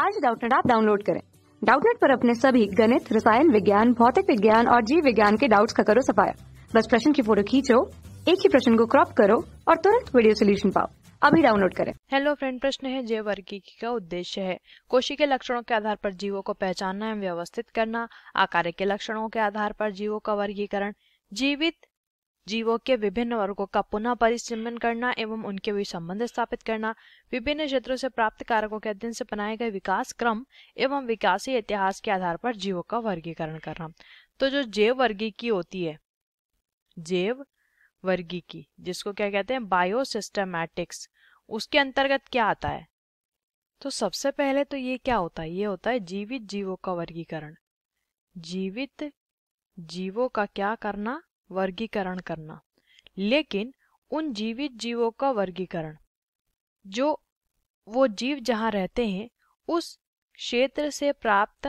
आज डाउटनेट आप डाउनलोड करें डाउटनेट पर अपने सभी गणित रसायन विज्ञान भौतिक विज्ञान और जीव विज्ञान के डाउट्स का करो सफाया बस प्रश्न की फोटो खींचो एक ही प्रश्न को क्रॉप करो और तुरंत वीडियो सोल्यूशन पाओ अभी डाउनलोड करें हेलो फ्रेंड प्रश्न है जैव वर्गीकी का उद्देश्य है कोशी के लक्षणों के आधार पर जीवों को पहचानना एवं व्यवस्थित करना आकार के लक्षणों के आधार पर जीवों का वर्गीकरण जीवित जीवों के विभिन्न वर्गों का पुनः परिसिमन करना एवं उनके बीच संबंध स्थापित करना विभिन्न क्षेत्रों से प्राप्त कारकों के अध्ययन से बनाए गए विकास क्रम एवं विकास इतिहास के आधार पर जीवों का वर्गीकरण करना तो जो जैव वर्गी की होती है जैव वर्गी की जिसको क्या कहते हैं बायोसिस्टमैटिक्स उसके अंतर्गत क्या आता है तो सबसे पहले तो ये क्या होता है ये होता है जीवित जीवों का वर्गीकरण जीवित जीवों का क्या करना वर्गीकरण करना लेकिन उन जीवित जीवों का वर्गीकरण जो वो जीव जहाँ रहते हैं उस क्षेत्र से प्राप्त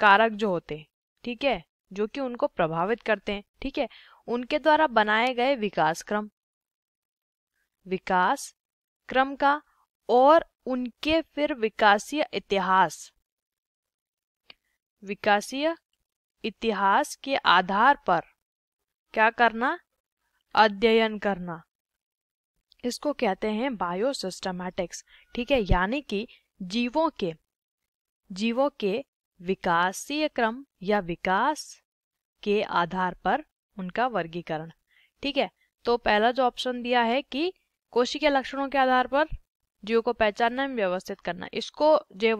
कारक जो होते हैं ठीक है जो कि उनको प्रभावित करते हैं ठीक है उनके द्वारा बनाए गए विकास क्रम विकास क्रम का और उनके फिर विकासीय इतिहास विकासीय इतिहास के आधार पर क्या करना अध्ययन करना इसको कहते हैं बायोसिस्टमैटिक्स ठीक है यानी कि जीवों के जीवों के विकासीय क्रम या विकास के आधार पर उनका वर्गीकरण ठीक है तो पहला जो ऑप्शन दिया है कि कोशी के लक्षणों के आधार पर जीव को पहचानना एवं व्यवस्थित करना इसको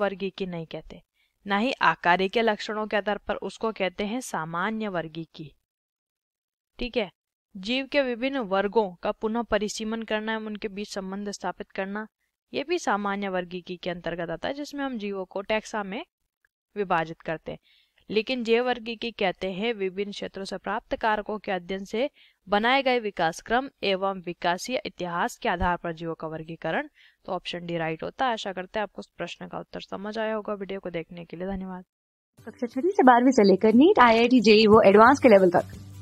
वर्गी की नहीं कहते ना ही आकारी के लक्षणों के आधार पर उसको कहते हैं सामान्य वर्गी की ठीक है जीव के विभिन्न वर्गों का पुनः परिसीमन करना एवं उनके बीच संबंध स्थापित करना ये भी सामान्य वर्गीकी के अंतर्गत आता है जिसमें हम जीवों को टैक्सा में विभाजित करते हैं लेकिन जे वर्गीकी कहते हैं विभिन्न क्षेत्रों से प्राप्त कारकों के अध्ययन से बनाए गए विकास क्रम एवं विकासीय इतिहास के आधार पर जीवों का वर्गीकरण तो ऑप्शन डी राइट होता है आशा करते हैं आपको इस प्रश्न का उत्तर समझ आया होगा वीडियो को देखने के लिए धन्यवाद कक्षा छठी से बारहवीं से लेकर NEET I I T JEE वो एडवांस के लेवल तक